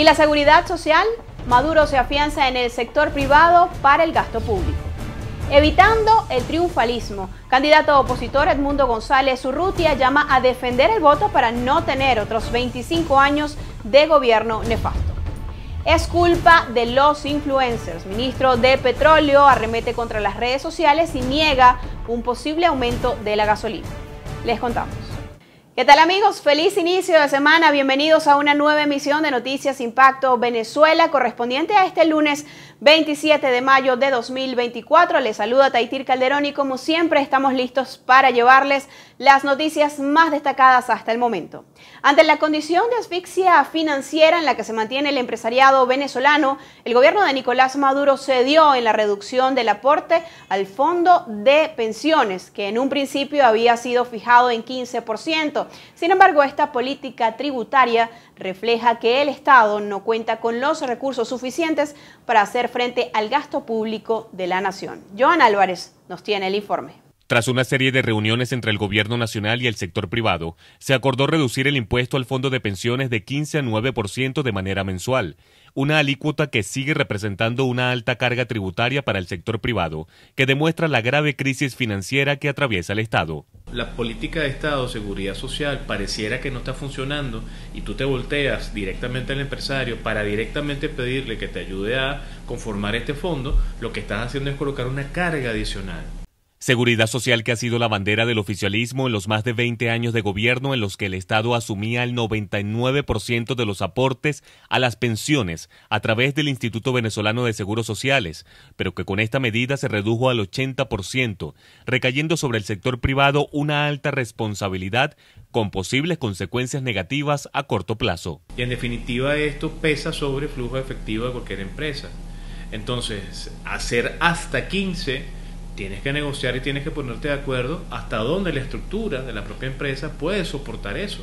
Y la seguridad social, Maduro se afianza en el sector privado para el gasto público. Evitando el triunfalismo, candidato opositor Edmundo González Urrutia llama a defender el voto para no tener otros 25 años de gobierno nefasto. Es culpa de los influencers. Ministro de Petróleo arremete contra las redes sociales y niega un posible aumento de la gasolina. Les contamos. ¿Qué tal amigos? Feliz inicio de semana. Bienvenidos a una nueva emisión de Noticias Impacto Venezuela correspondiente a este lunes 27 de mayo de 2024. Les saluda Taitir Calderón y como siempre estamos listos para llevarles las noticias más destacadas hasta el momento. Ante la condición de asfixia financiera en la que se mantiene el empresariado venezolano, el gobierno de Nicolás Maduro cedió en la reducción del aporte al fondo de pensiones, que en un principio había sido fijado en 15% sin embargo, esta política tributaria refleja que el Estado no cuenta con los recursos suficientes para hacer frente al gasto público de la nación. Joan Álvarez nos tiene el informe. Tras una serie de reuniones entre el gobierno nacional y el sector privado, se acordó reducir el impuesto al fondo de pensiones de 15 a 9% de manera mensual una alícuota que sigue representando una alta carga tributaria para el sector privado, que demuestra la grave crisis financiera que atraviesa el Estado. La política de Estado, seguridad social, pareciera que no está funcionando y tú te volteas directamente al empresario para directamente pedirle que te ayude a conformar este fondo, lo que estás haciendo es colocar una carga adicional. Seguridad social que ha sido la bandera del oficialismo en los más de 20 años de gobierno en los que el Estado asumía el 99% de los aportes a las pensiones a través del Instituto Venezolano de Seguros Sociales, pero que con esta medida se redujo al 80%, recayendo sobre el sector privado una alta responsabilidad con posibles consecuencias negativas a corto plazo. Y en definitiva esto pesa sobre el flujo efectivo de cualquier empresa. Entonces, hacer hasta 15 tienes que negociar y tienes que ponerte de acuerdo hasta dónde la estructura de la propia empresa puede soportar eso.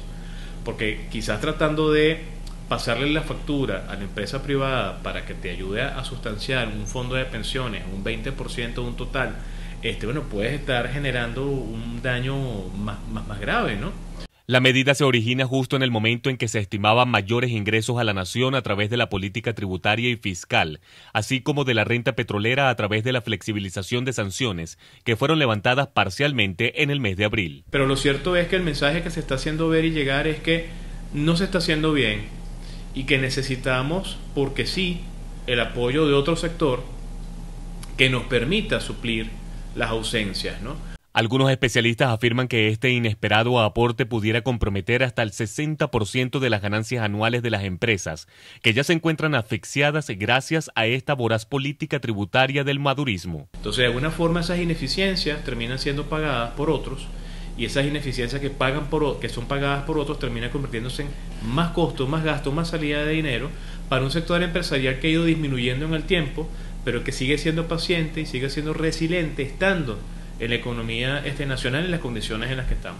Porque quizás tratando de pasarle la factura a la empresa privada para que te ayude a sustanciar un fondo de pensiones, un 20% de un total, este, bueno, puedes estar generando un daño más, más, más grave, ¿no? La medida se origina justo en el momento en que se estimaban mayores ingresos a la nación a través de la política tributaria y fiscal, así como de la renta petrolera a través de la flexibilización de sanciones que fueron levantadas parcialmente en el mes de abril. Pero lo cierto es que el mensaje que se está haciendo ver y llegar es que no se está haciendo bien y que necesitamos, porque sí, el apoyo de otro sector que nos permita suplir las ausencias, ¿no? Algunos especialistas afirman que este inesperado aporte pudiera comprometer hasta el 60% de las ganancias anuales de las empresas, que ya se encuentran asfixiadas gracias a esta voraz política tributaria del madurismo. Entonces, de alguna forma, esas ineficiencias terminan siendo pagadas por otros y esas ineficiencias que pagan por que son pagadas por otros terminan convirtiéndose en más costo, más gasto, más salida de dinero para un sector empresarial que ha ido disminuyendo en el tiempo, pero que sigue siendo paciente y sigue siendo resiliente estando en la economía este, nacional y las condiciones en las que estamos.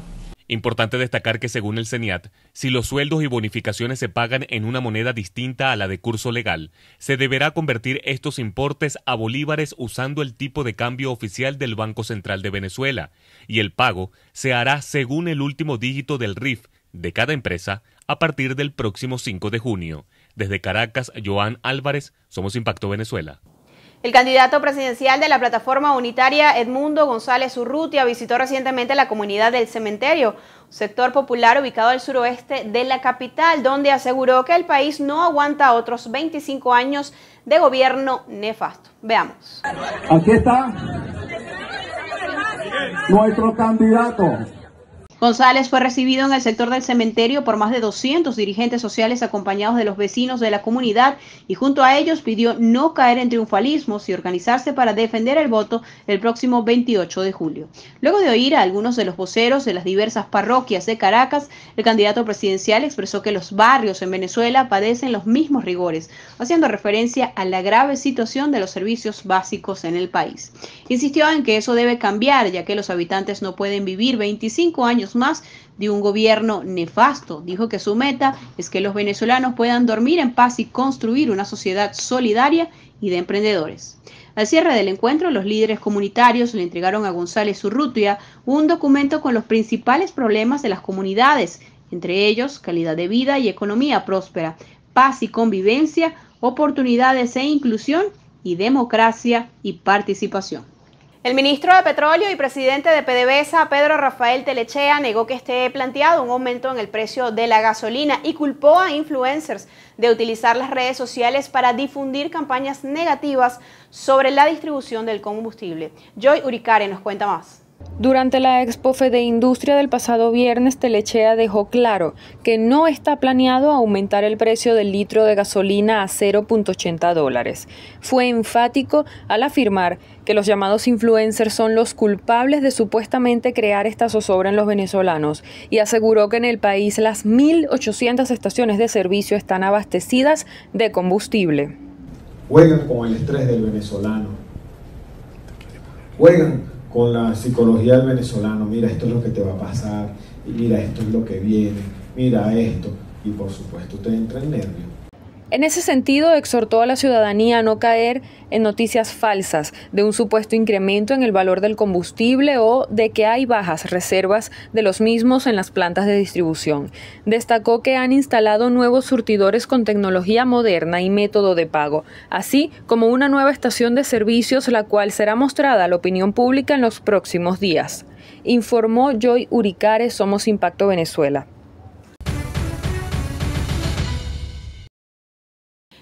Importante destacar que según el CENIAT, si los sueldos y bonificaciones se pagan en una moneda distinta a la de curso legal, se deberá convertir estos importes a bolívares usando el tipo de cambio oficial del Banco Central de Venezuela, y el pago se hará según el último dígito del RIF de cada empresa a partir del próximo 5 de junio. Desde Caracas, Joan Álvarez, Somos Impacto Venezuela. El candidato presidencial de la plataforma unitaria Edmundo González Urrutia visitó recientemente la comunidad del cementerio, sector popular ubicado al suroeste de la capital, donde aseguró que el país no aguanta otros 25 años de gobierno nefasto. Veamos. Aquí está nuestro candidato González fue recibido en el sector del cementerio por más de 200 dirigentes sociales acompañados de los vecinos de la comunidad y junto a ellos pidió no caer en triunfalismos y organizarse para defender el voto el próximo 28 de julio. Luego de oír a algunos de los voceros de las diversas parroquias de Caracas, el candidato presidencial expresó que los barrios en Venezuela padecen los mismos rigores, haciendo referencia a la grave situación de los servicios básicos en el país. Insistió en que eso debe cambiar, ya que los habitantes no pueden vivir 25 años más de un gobierno nefasto. Dijo que su meta es que los venezolanos puedan dormir en paz y construir una sociedad solidaria y de emprendedores. Al cierre del encuentro, los líderes comunitarios le entregaron a González Urrutia un documento con los principales problemas de las comunidades, entre ellos calidad de vida y economía próspera, paz y convivencia, oportunidades e inclusión y democracia y participación. El ministro de Petróleo y presidente de PDVSA, Pedro Rafael Telechea, negó que esté planteado un aumento en el precio de la gasolina y culpó a influencers de utilizar las redes sociales para difundir campañas negativas sobre la distribución del combustible. Joy Uricare nos cuenta más. Durante la Expofe de Industria del pasado viernes, Telechea dejó claro que no está planeado aumentar el precio del litro de gasolina a 0.80 dólares. Fue enfático al afirmar que los llamados influencers son los culpables de supuestamente crear esta zozobra en los venezolanos y aseguró que en el país las 1.800 estaciones de servicio están abastecidas de combustible. Juegan con el estrés del venezolano. Juegan con la psicología del venezolano, mira, esto es lo que te va a pasar, y mira, esto es lo que viene, mira esto, y por supuesto te entra el nervio. En ese sentido, exhortó a la ciudadanía a no caer en noticias falsas de un supuesto incremento en el valor del combustible o de que hay bajas reservas de los mismos en las plantas de distribución. Destacó que han instalado nuevos surtidores con tecnología moderna y método de pago, así como una nueva estación de servicios la cual será mostrada a la opinión pública en los próximos días. Informó Joy Uricares, Somos Impacto Venezuela.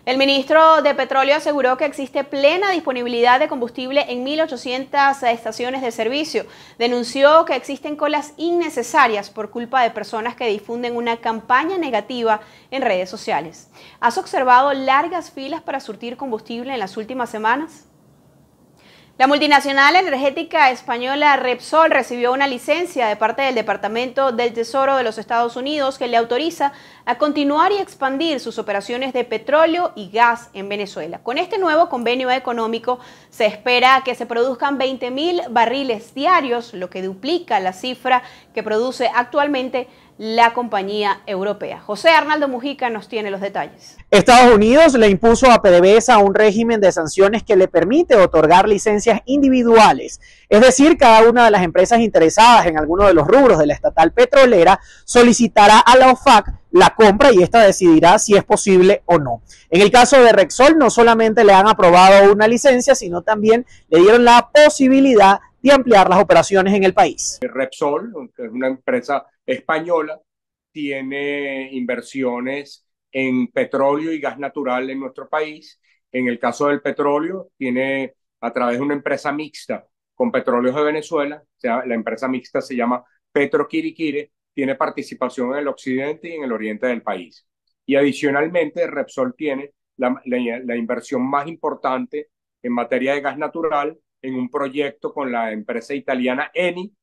El ministro de Petróleo aseguró que existe plena disponibilidad de combustible en 1.800 estaciones de servicio. Denunció que existen colas innecesarias por culpa de personas que difunden una campaña negativa en redes sociales. ¿Has observado largas filas para surtir combustible en las últimas semanas? La multinacional energética española Repsol recibió una licencia de parte del Departamento del Tesoro de los Estados Unidos que le autoriza a continuar y expandir sus operaciones de petróleo y gas en Venezuela. Con este nuevo convenio económico se espera que se produzcan 20.000 barriles diarios, lo que duplica la cifra que produce actualmente la compañía europea. José Arnaldo Mujica nos tiene los detalles. Estados Unidos le impuso a PDVSA un régimen de sanciones que le permite otorgar licencias individuales, es decir, cada una de las empresas interesadas en alguno de los rubros de la estatal petrolera solicitará a la OFAC la compra y esta decidirá si es posible o no. En el caso de Rexol no solamente le han aprobado una licencia, sino también le dieron la posibilidad y ampliar las operaciones en el país. Repsol, que es una empresa española, tiene inversiones en petróleo y gas natural en nuestro país. En el caso del petróleo, tiene a través de una empresa mixta con petróleos de Venezuela, la empresa mixta se llama Petro tiene participación en el occidente y en el oriente del país. Y adicionalmente, Repsol tiene la inversión más importante en materia de gas natural en un proyecto con la empresa italiana Eni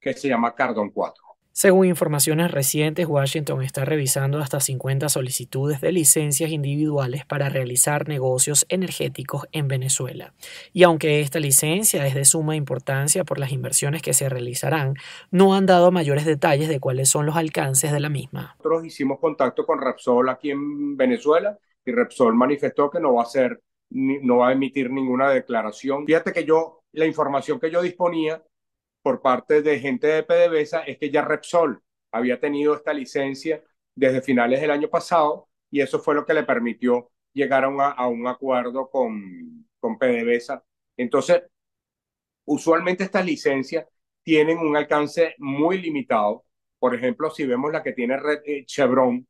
que se llama Cardon 4. Según informaciones recientes, Washington está revisando hasta 50 solicitudes de licencias individuales para realizar negocios energéticos en Venezuela. Y aunque esta licencia es de suma importancia por las inversiones que se realizarán, no han dado mayores detalles de cuáles son los alcances de la misma. Nosotros hicimos contacto con Repsol aquí en Venezuela y Repsol manifestó que no va a ser no va a emitir ninguna declaración. Fíjate que yo, la información que yo disponía por parte de gente de PDVSA es que ya Repsol había tenido esta licencia desde finales del año pasado y eso fue lo que le permitió llegar a, un acuerdo con, con PDVSA. Entonces, usualmente estas licencias tienen un alcance muy limitado. Por ejemplo, si vemos la que tiene eh, Chevron,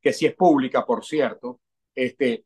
que sí es pública, por cierto, este,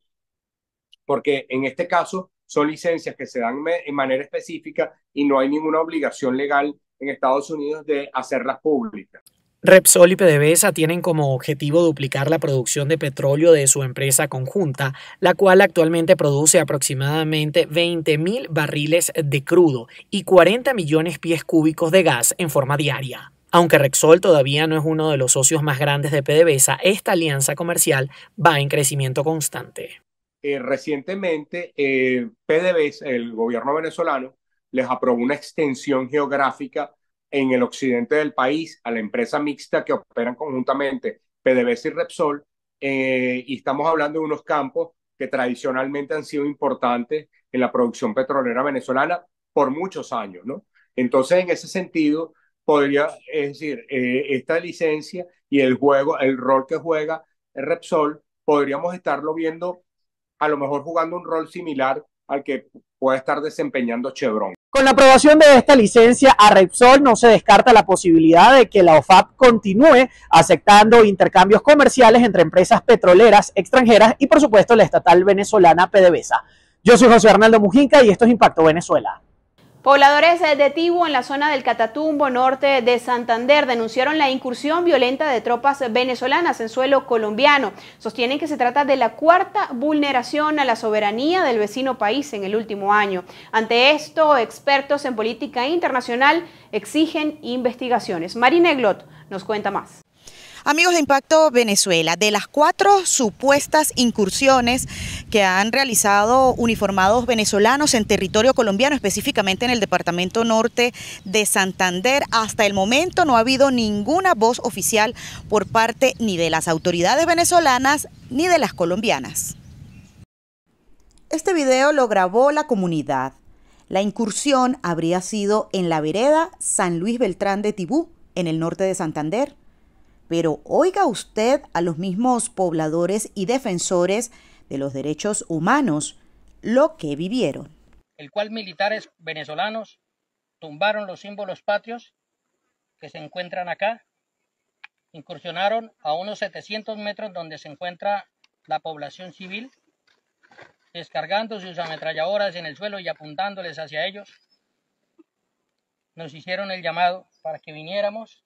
porque en este caso son licencias que se dan en manera específica y no hay ninguna obligación legal en Estados Unidos de hacerlas públicas. Repsol y PDVSA tienen como objetivo duplicar la producción de petróleo de su empresa conjunta, la cual actualmente produce aproximadamente 20.000 barriles de crudo y 40 millones pies cúbicos de gas en forma diaria. Aunque Repsol todavía no es uno de los socios más grandes de PDVSA, esta alianza comercial va en crecimiento constante. Eh, recientemente eh, PDVSA, el gobierno venezolano, les aprobó una extensión geográfica en el occidente del país a la empresa mixta que operan conjuntamente PDVSA y Repsol, eh, y estamos hablando de unos campos que tradicionalmente han sido importantes en la producción petrolera venezolana por muchos años, ¿no? Entonces, en ese sentido, podría, es decir, eh, esta licencia y el juego, el rol que juega Repsol, podríamos estarlo viendo a lo mejor jugando un rol similar al que puede estar desempeñando Chevron. Con la aprobación de esta licencia a Repsol no se descarta la posibilidad de que la OFAP continúe aceptando intercambios comerciales entre empresas petroleras extranjeras y por supuesto la estatal venezolana PDVSA. Yo soy José Arnaldo Mujica y esto es Impacto Venezuela. Pobladores de Tibo, en la zona del Catatumbo, norte de Santander, denunciaron la incursión violenta de tropas venezolanas en suelo colombiano. Sostienen que se trata de la cuarta vulneración a la soberanía del vecino país en el último año. Ante esto, expertos en política internacional exigen investigaciones. Marina Glot nos cuenta más. Amigos de Impacto Venezuela, de las cuatro supuestas incursiones que han realizado uniformados venezolanos en territorio colombiano, específicamente en el departamento norte de Santander, hasta el momento no ha habido ninguna voz oficial por parte ni de las autoridades venezolanas ni de las colombianas. Este video lo grabó la comunidad. La incursión habría sido en la vereda San Luis Beltrán de Tibú, en el norte de Santander. Pero oiga usted a los mismos pobladores y defensores de los derechos humanos lo que vivieron. El cual militares venezolanos tumbaron los símbolos patrios que se encuentran acá, incursionaron a unos 700 metros donde se encuentra la población civil, descargando sus ametralladoras en el suelo y apuntándoles hacia ellos, nos hicieron el llamado para que viniéramos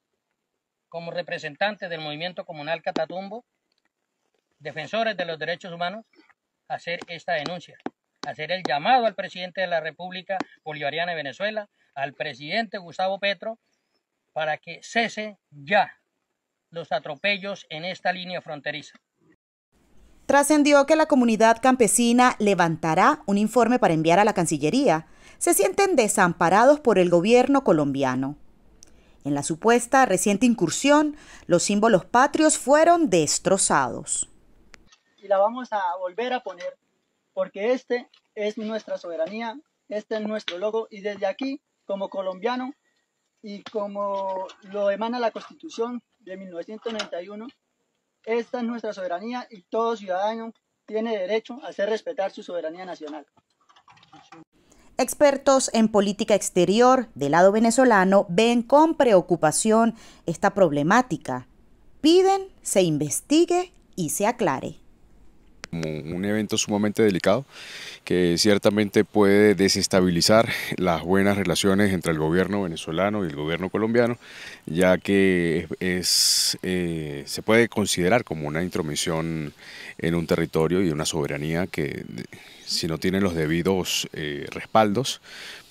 como representantes del movimiento comunal Catatumbo, defensores de los derechos humanos, hacer esta denuncia, hacer el llamado al presidente de la República Bolivariana de Venezuela, al presidente Gustavo Petro, para que cese ya los atropellos en esta línea fronteriza. Trascendió que la comunidad campesina levantará un informe para enviar a la Cancillería. Se sienten desamparados por el gobierno colombiano. En la supuesta reciente incursión, los símbolos patrios fueron destrozados. Y la vamos a volver a poner porque este es nuestra soberanía, este es nuestro logo y desde aquí, como colombiano y como lo emana la Constitución de 1991, esta es nuestra soberanía y todo ciudadano tiene derecho a hacer respetar su soberanía nacional. Expertos en política exterior del lado venezolano ven con preocupación esta problemática. Piden se investigue y se aclare como un evento sumamente delicado que ciertamente puede desestabilizar las buenas relaciones entre el gobierno venezolano y el gobierno colombiano, ya que es, eh, se puede considerar como una intromisión en un territorio y una soberanía que si no tiene los debidos eh, respaldos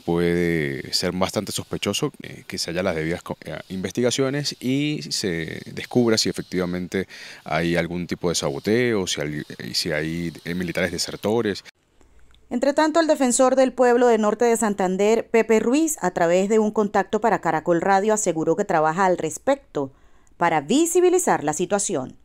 puede ser bastante sospechoso eh, que se haya las debidas eh, investigaciones y se descubra si efectivamente hay algún tipo de saboteo, si eh, hay, hay militares desertores. Entre tanto, el defensor del pueblo de Norte de Santander, Pepe Ruiz, a través de un contacto para Caracol Radio, aseguró que trabaja al respecto para visibilizar la situación.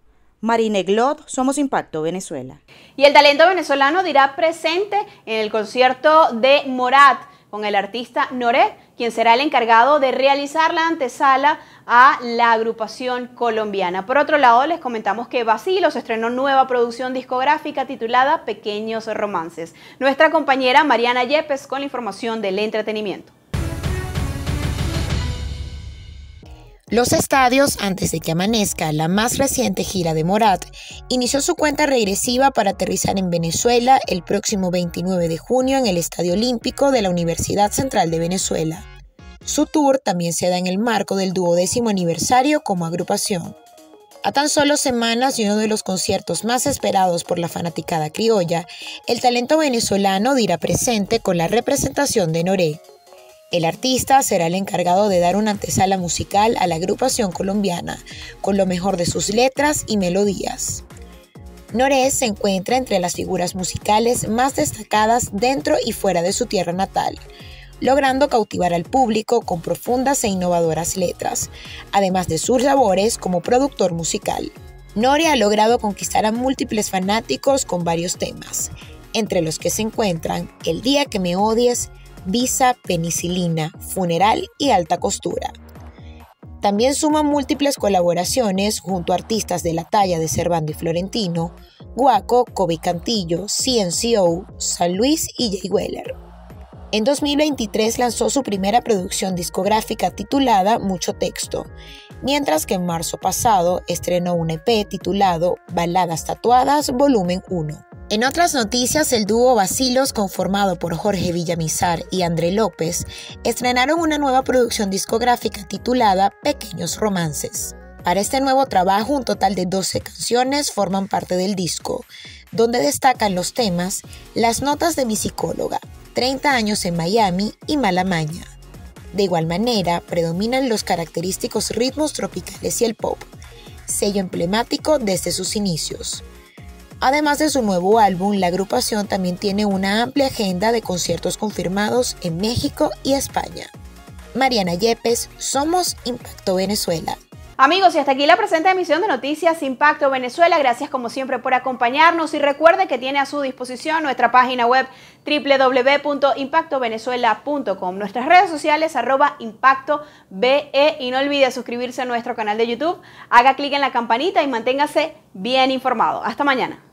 Marine Glot, Somos Impacto Venezuela. Y el talento venezolano dirá presente en el concierto de Morat con el artista Noré, quien será el encargado de realizar la antesala a la agrupación colombiana. Por otro lado, les comentamos que Basilos estrenó nueva producción discográfica titulada Pequeños Romances. Nuestra compañera Mariana Yepes con la información del entretenimiento. los estadios antes de que amanezca. La más reciente gira de Morat inició su cuenta regresiva para aterrizar en Venezuela el próximo 29 de junio en el Estadio Olímpico de la Universidad Central de Venezuela. Su tour también se da en el marco del duodécimo aniversario como agrupación. A tan solo semanas de uno de los conciertos más esperados por la fanaticada criolla, el talento venezolano dirá presente con la representación de Noré. El artista será el encargado de dar una antesala musical a la agrupación colombiana, con lo mejor de sus letras y melodías. Norés se encuentra entre las figuras musicales más destacadas dentro y fuera de su tierra natal, logrando cautivar al público con profundas e innovadoras letras, además de sus labores como productor musical. Nore ha logrado conquistar a múltiples fanáticos con varios temas, entre los que se encuentran El día que me odies, visa, penicilina, funeral y alta costura. También suma múltiples colaboraciones junto a artistas de la talla de Cervando y Florentino, Guaco, Coby Cantillo, CNCO, San Luis y Jay Weller. En 2023 lanzó su primera producción discográfica titulada Mucho Texto, mientras que en marzo pasado estrenó un EP titulado Baladas Tatuadas Volumen 1. En otras noticias, el dúo Basilos, conformado por Jorge Villamizar y André López, estrenaron una nueva producción discográfica titulada Pequeños Romances. Para este nuevo trabajo, un total de 12 canciones forman parte del disco, donde destacan los temas Las notas de mi psicóloga, 30 años en Miami y Malamaña. De igual manera, predominan los característicos ritmos tropicales y el pop, sello emblemático desde sus inicios. Además de su nuevo álbum, la agrupación también tiene una amplia agenda de conciertos confirmados en México y España. Mariana Yepes, Somos Impacto Venezuela. Amigos, y hasta aquí la presente emisión de Noticias Impacto Venezuela. Gracias como siempre por acompañarnos y recuerde que tiene a su disposición nuestra página web www.impactovenezuela.com, nuestras redes sociales arroba impactobe y no olvide suscribirse a nuestro canal de YouTube, haga clic en la campanita y manténgase bien informado. Hasta mañana.